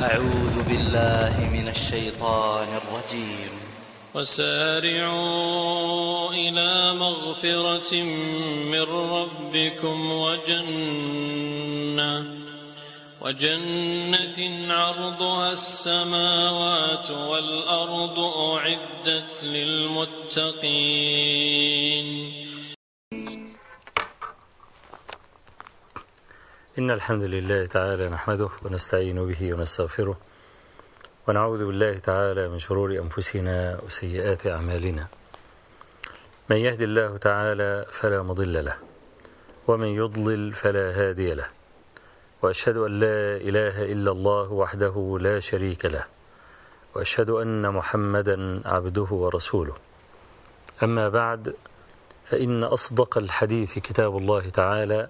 أعوذ بالله من الشيطان الرجيم وسارعوا إلى مغفرة من ربكم وجنة وجنة عرضها السماوات والأرض أعدت للمتقين إن الحمد لله تعالى نحمده ونستعين به ونستغفره ونعوذ بالله تعالى من شرور أنفسنا وسيئات أعمالنا من يهد الله تعالى فلا مضل له ومن يضلل فلا هادي له وأشهد أن لا إله إلا الله وحده لا شريك له وأشهد أن محمدا عبده ورسوله أما بعد فإن أصدق الحديث كتاب الله تعالى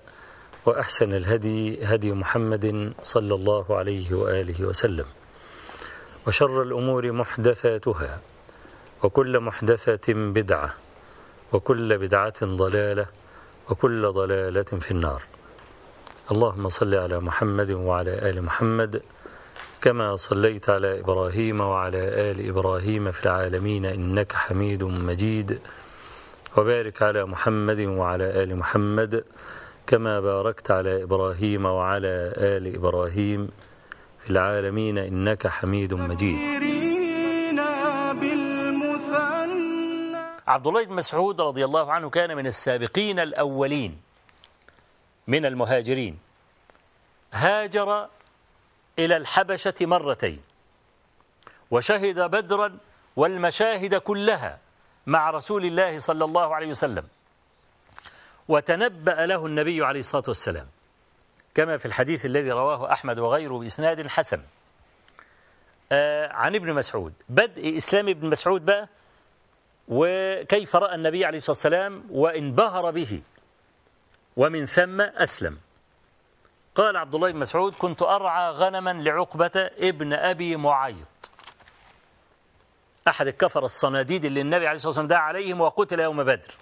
وأحسن الهدي هدي محمد صلى الله عليه وآله وسلم وشر الأمور محدثاتها وكل محدثة بدعة وكل بدعة ضلالة وكل ضلالة في النار اللهم صل على محمد وعلى آل محمد كما صليت على إبراهيم وعلى آل إبراهيم في العالمين إنك حميد مجيد وبارك على محمد وعلى آل محمد كما باركت على إبراهيم وعلى آل إبراهيم في العالمين إنك حميد مجيد عبد الله بن مسعود رضي الله عنه كان من السابقين الأولين من المهاجرين هاجر إلى الحبشة مرتين وشهد بدرا والمشاهد كلها مع رسول الله صلى الله عليه وسلم وتنبأ له النبي عليه الصلاة والسلام كما في الحديث الذي رواه أحمد وغيره بإسناد حسن آه، عن ابن مسعود بدء إسلام ابن مسعود بقى وكيف رأى النبي عليه الصلاة والسلام وانبهر به ومن ثم أسلم قال عبد الله بن مسعود كنت أرعى غنما لعقبة ابن أبي معيط أحد الكفر الصناديد اللي النبي عليه الصلاة والسلام دعا عليهم وقتل يوم بدر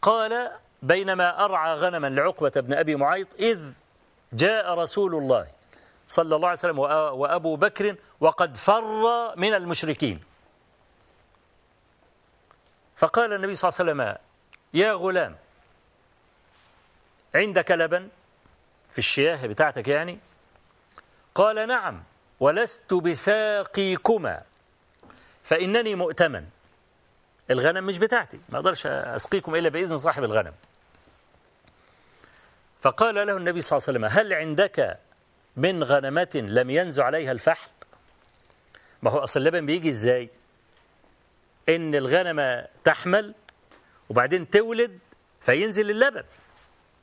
فقال بينما أرعى غنما لعقبة بن أبي معيط إذ جاء رسول الله صلى الله عليه وسلم وأبو بكر وقد فر من المشركين فقال النبي صلى الله عليه وسلم يا غلام عندك لبن في الشياه بتاعتك يعني قال نعم ولست بساقيكما فإنني مؤتمن الغنم مش بتاعتي ما أقدرش أسقيكم إلا بإذن صاحب الغنم فقال له النبي صلى الله عليه وسلم هل عندك من غنمة لم ينز عليها الفحل ما هو أصل اللبن بيجي إزاي إن الغنمة تحمل وبعدين تولد فينزل اللبن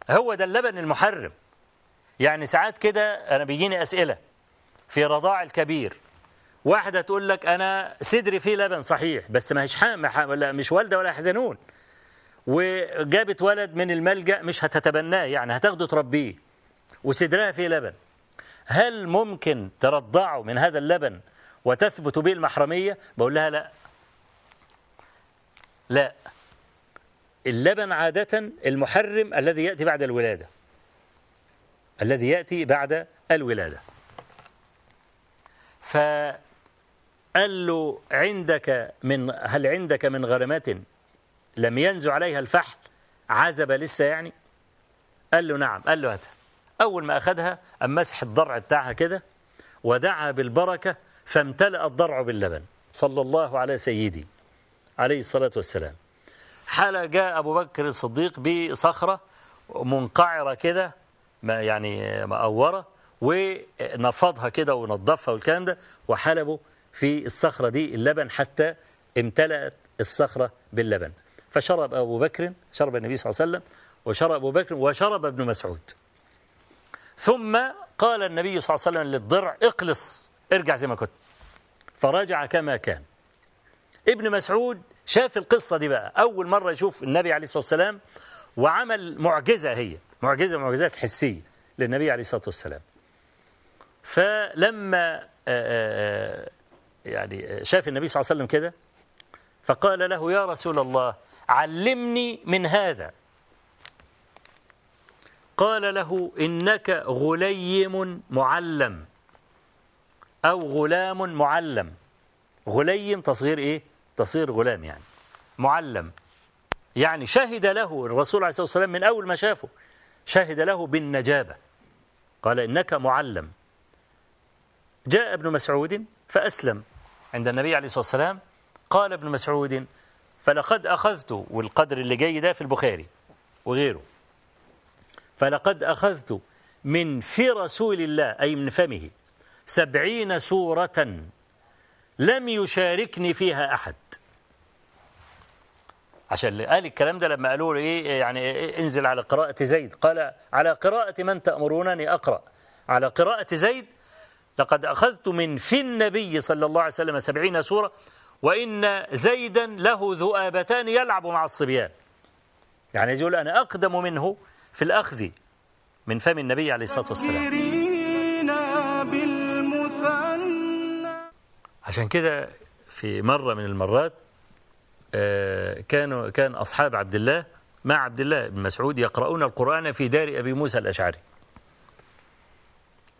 هو ده اللبن المحرم يعني ساعات كده أنا بيجيني أسئلة في رضاع الكبير واحدة تقول لك أنا صدري فيه لبن صحيح بس ما هيش ولا مش والدة ولا يحزنون وجابت ولد من الملجأ مش هتتبناه يعني هتاخده تربيه وصدرها فيه لبن هل ممكن ترضعه من هذا اللبن وتثبت به المحرمية بقول لها لا لا اللبن عادة المحرم الذي يأتي بعد الولادة الذي يأتي بعد الولادة ف قال له عندك من هل عندك من غرمات لم ينزو عليها الفحل عزب لسه يعني قال له نعم قال له هاتها أول ما أخذها أم مسح الضرع بتاعها كده ودعا بالبركة فامتلأ الضرع باللبن صلى الله على سيدي عليه الصلاة والسلام حال جاء أبو بكر الصديق بصخرة منقعرة كده يعني مقورة ونفضها كده ونظفها والكلام ده وحلبه في الصخرة دي اللبن حتى امتلأت الصخرة باللبن فشرب أبو بكر شرب النبي صلى الله عليه وسلم وشرب أبو بكر وشرب ابن مسعود ثم قال النبي صلى الله عليه وسلم للضرع اقلص ارجع زي ما كنت فرجع كما كان ابن مسعود شاف القصة دي بقى أول مرة يشوف النبي عليه الصلاة والسلام وعمل معجزة هي معجزة معجزات حسية للنبي عليه الصلاة والسلام فلما آآ آه، آآ آه، آه، يعني آه، شاف النبي صلى الله عليه وسلم كده فقال له يا رسول الله علمني من هذا قال له إنك غليم معلم أو غلام معلم غليم تصغير إيه؟ تصغير غلام يعني معلم يعني شهد له الرسول عليه الصلاة والسلام من أول ما شافه شهد له بالنجابة قال إنك معلم جاء ابن مسعود فأسلم عند النبي عليه الصلاة والسلام قال ابن مسعود فلقد أخذت والقدر اللي جاي ده في البخاري وغيره فلقد أخذت من في رسول الله أي من فمه سبعين سورة لم يشاركني فيها أحد عشان قال الكلام ده لما قالوا له ايه يعني انزل على قراءة زيد قال على قراءة من تأمرونني أقرأ على قراءة زيد لقد أخذت من في النبي صلى الله عليه وسلم سبعين سورة وإن زيدا له ذؤابتان يلعب مع الصبيان يعني يقول أنا أقدم منه في الأخذ من فم النبي عليه الصلاة والسلام عشان كده في مرة من المرات آه، كانوا كان أصحاب عبد الله مع عبد الله بن مسعود يقرؤون القرآن في دار أبي موسى الأشعري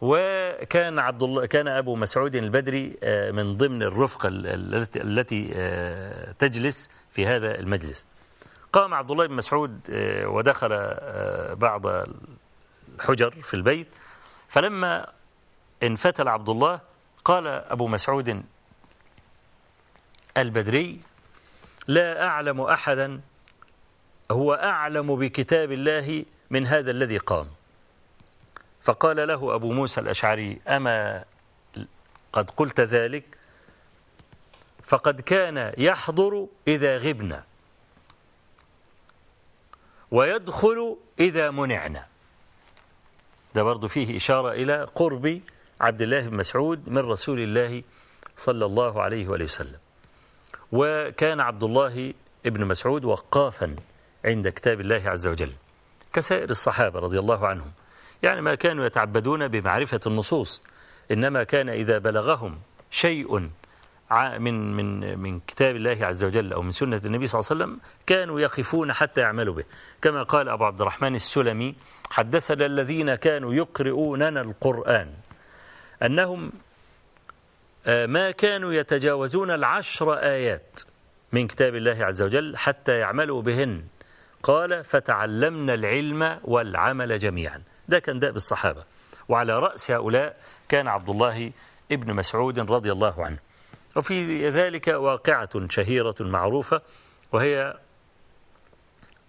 وكان عبد الله كان ابو مسعود البدري آه، من ضمن الرفقه التي آه، تجلس في هذا المجلس قام عبد الله بن مسعود آه، ودخل بعض الحجر في البيت فلما انفتل عبد الله قال ابو مسعود البدري لا اعلم احدا هو اعلم بكتاب الله من هذا الذي قام فقال له أبو موسى الأشعري أما قد قلت ذلك فقد كان يحضر إذا غبنا ويدخل إذا منعنا ده برضو فيه إشارة إلى قرب عبد الله بن مسعود من رسول الله صلى الله عليه وآله وسلم وكان عبد الله ابن مسعود وقافا عند كتاب الله عز وجل كسائر الصحابة رضي الله عنهم يعني ما كانوا يتعبدون بمعرفة النصوص إنما كان إذا بلغهم شيء من من من كتاب الله عز وجل أو من سنة النبي صلى الله عليه وسلم كانوا يقفون حتى يعملوا به كما قال أبو عبد الرحمن السلمي حدثنا الذين كانوا يقرؤوننا القرآن أنهم آه، ما كانوا يتجاوزون العشر آيات من كتاب الله عز وجل حتى يعملوا بهن قال فتعلمنا العلم والعمل جميعا ده كان دأب الصحابة وعلى رأس هؤلاء كان عبد الله ابن مسعود رضي الله عنه وفي ذلك واقعة شهيرة معروفة وهي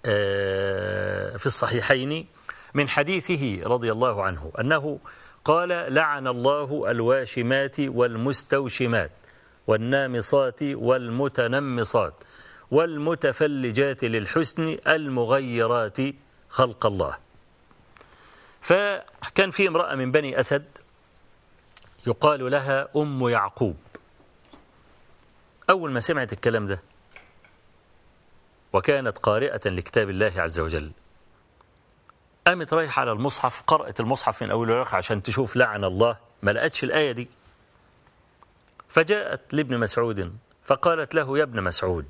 آه، في الصحيحين من حديثه رضي الله عنه أنه قال لعن الله الواشمات والمستوشمات والنامصات والمتنمصات والمتفلجات للحسن المغيرات خلق الله فكان في امرأة من بني أسد يقال لها أم يعقوب أول ما سمعت الكلام ده وكانت قارئة لكتاب الله عز وجل قامت رايحة على المصحف قرأت المصحف من أول ورقة عشان تشوف لعن الله ما لقتش الآية دي فجاءت لابن مسعود فقالت له يا ابن مسعود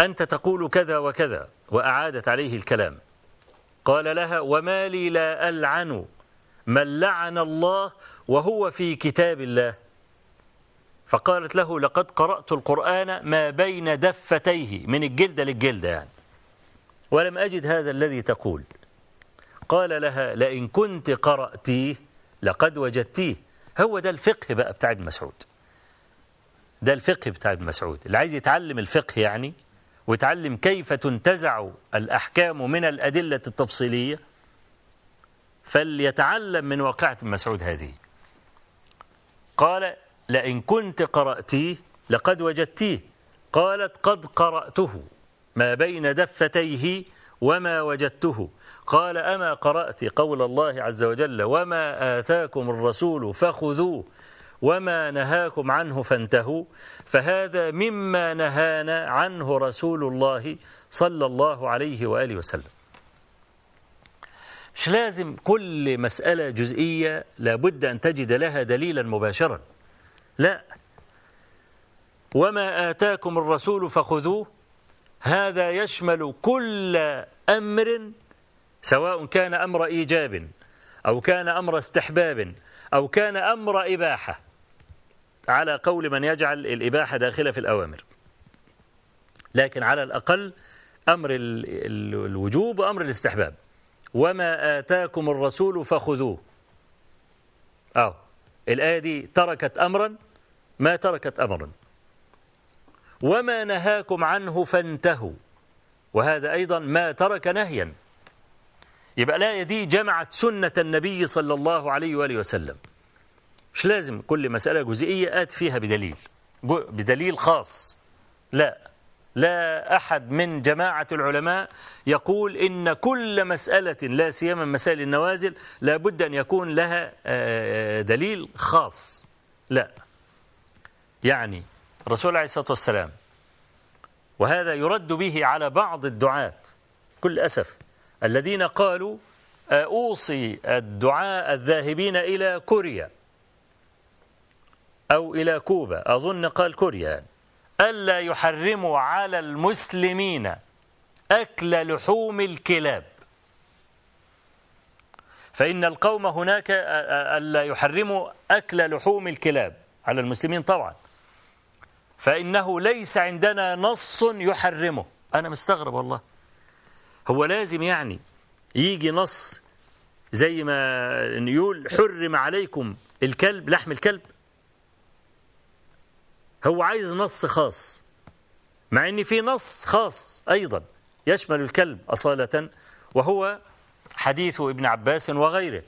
أنت تقول كذا وكذا وأعادت عليه الكلام قال لها وما لي لا ألعن من لعن الله وهو في كتاب الله فقالت له لقد قرأت القرآن ما بين دفتيه من الجلدة للجلدة يعني ولم أجد هذا الذي تقول قال لها لئن كنت قرأتيه لقد وجدتيه هو ده الفقه بقى بتاع ابن مسعود ده الفقه بتاع ابن مسعود اللي عايز يتعلم الفقه يعني وتعلم كيف تنتزع الأحكام من الأدلة التفصيلية فليتعلم من واقعة مسعود هذه قال لئن كنت قرأتيه لقد وجدتيه قالت قد قرأته ما بين دفتيه وما وجدته قال أما قرأت قول الله عز وجل وما آتاكم الرسول فخذوه وما نهاكم عنه فانتهوا فهذا مما نهانا عنه رسول الله صلى الله عليه وآله وسلم مش لازم كل مسألة جزئية لابد أن تجد لها دليلا مباشرا لا وما آتاكم الرسول فخذوه هذا يشمل كل أمر سواء كان أمر إيجاب أو كان أمر استحباب أو كان أمر إباحة على قول من يجعل الإباحة داخلة في الأوامر لكن على الأقل أمر الوجوب وأمر الاستحباب وما آتاكم الرسول فخذوه أو الآية دي تركت أمرا ما تركت أمرا وما نهاكم عنه فانتهوا وهذا أيضا ما ترك نهيا يبقى الآية دي جمعت سنة النبي صلى الله عليه وآله وسلم مش لازم كل مسألة جزئية آت فيها بدليل بدليل خاص لا لا أحد من جماعة العلماء يقول إن كل مسألة لا سيما مسائل النوازل لابد أن يكون لها آه، آه، دليل خاص لا يعني الرسول عليه الصلاة والسلام وهذا يرد به على بعض الدعاة كل أسف الذين قالوا أوصي الدعاء الذاهبين إلى كوريا أو إلى كوبا أظن قال كوريا ألا يحرموا على المسلمين أكل لحوم الكلاب فإن القوم هناك ألا يحرموا أكل لحوم الكلاب على المسلمين طبعا فإنه ليس عندنا نص يحرمه أنا مستغرب والله هو لازم يعني يجي نص زي ما يقول حرم عليكم الكلب لحم الكلب هو عايز نص خاص مع ان في نص خاص ايضا يشمل الكلب اصاله وهو حديث ابن عباس وغيره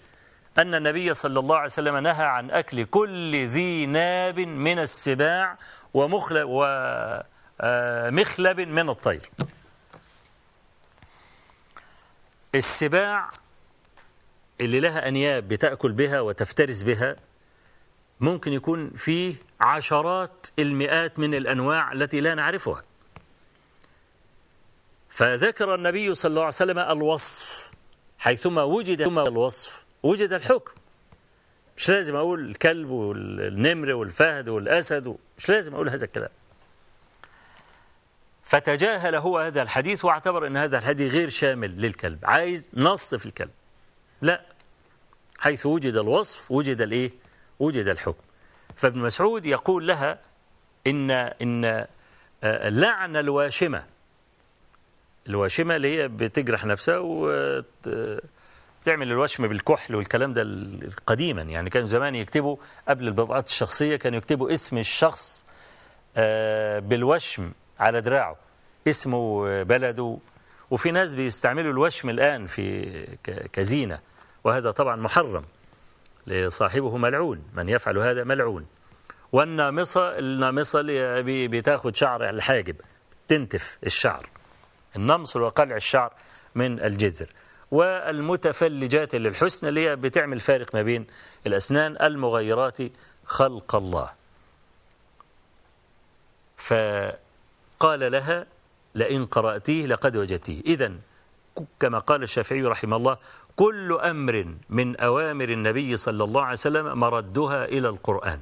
أن النبي صلى الله عليه وسلم نهى عن أكل كل ذي ناب من السباع ومخلب آه، ومخلب من الطير السباع اللي لها أنياب بتأكل بها وتفترس بها ممكن يكون فيه عشرات المئات من الأنواع التي لا نعرفها فذكر النبي صلى الله عليه وسلم الوصف حيثما وجد الوصف وجد الحكم مش لازم أقول الكلب والنمر والفهد والأسد مش لازم أقول هذا الكلام فتجاهل هو هذا الحديث واعتبر أن هذا الحديث غير شامل للكلب عايز نص في الكلب لا حيث وجد الوصف وجد الإيه وجد الحكم فابن مسعود يقول لها إن إن آه، لعن الواشمة الواشمة اللي هي بتجرح نفسها وتعمل الوشم بالكحل والكلام ده قديما يعني كانوا زمان يكتبوا قبل البضاعات الشخصية كانوا يكتبوا اسم الشخص آه، بالوشم على دراعه اسمه آه، بلده وفي ناس بيستعملوا الوشم الآن في كزينة وهذا طبعا محرم لصاحبه ملعون من يفعل هذا ملعون والنامصة النامصة اللي بتاخد شعر الحاجب تنتف الشعر النمص وقلع الشعر من الجذر والمتفلجات للحسن اللي هي بتعمل فارق ما بين الأسنان المغيرات خلق الله فقال لها لئن قرأتيه لقد وجدتيه إذا كما قال الشافعي رحمه الله كل أمر من أوامر النبي صلى الله عليه وسلم مردها إلى القرآن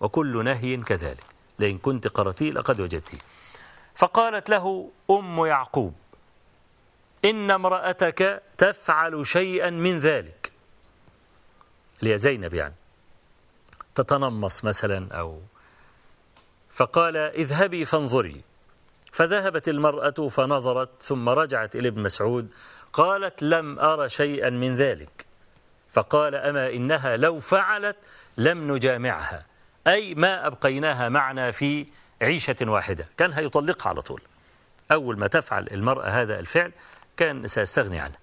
وكل نهي كذلك لئن كنت قرتي لقد وجدتي فقالت له أم يعقوب إن امرأتك تفعل شيئا من ذلك اللي زينب يعني تتنمص مثلا أو فقال اذهبي فانظري فذهبت المرأة فنظرت ثم رجعت إلى ابن مسعود قالت لم أر شيئا من ذلك فقال أما إنها لو فعلت لم نجامعها أي ما أبقيناها معنا في عيشة واحدة كان هيطلقها على طول أول ما تفعل المرأة هذا الفعل كان سيستغني عنه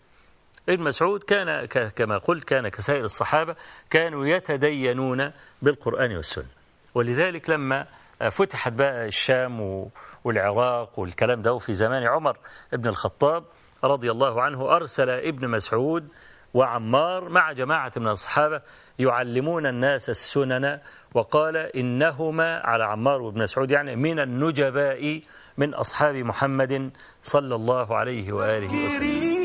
ابن مسعود كان كما قلت كان كسائر الصحابة كانوا يتدينون بالقرآن والسنة ولذلك لما فتحت بقى الشام والعراق والكلام ده وفي زمان عمر بن الخطاب رضي الله عنه أرسل ابن مسعود وعمار مع جماعة من الصحابة يعلمون الناس السنن وقال إنهما على عمار وابن مسعود يعني من النجباء من أصحاب محمد صلى الله عليه وآله وسلم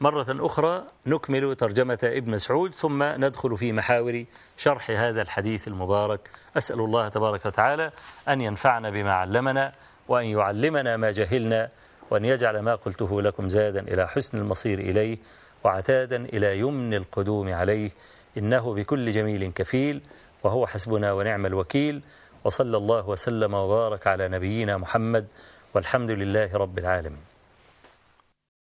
مرة أخرى نكمل ترجمة ابن مسعود ثم ندخل في محاور شرح هذا الحديث المبارك أسأل الله تبارك وتعالى أن ينفعنا بما علمنا وأن يعلمنا ما جهلنا وأن يجعل ما قلته لكم زادا إلى حسن المصير إليه وعتادا إلى يمن القدوم عليه إنه بكل جميل كفيل وهو حسبنا ونعم الوكيل وصلى الله وسلم وبارك على نبينا محمد والحمد لله رب العالمين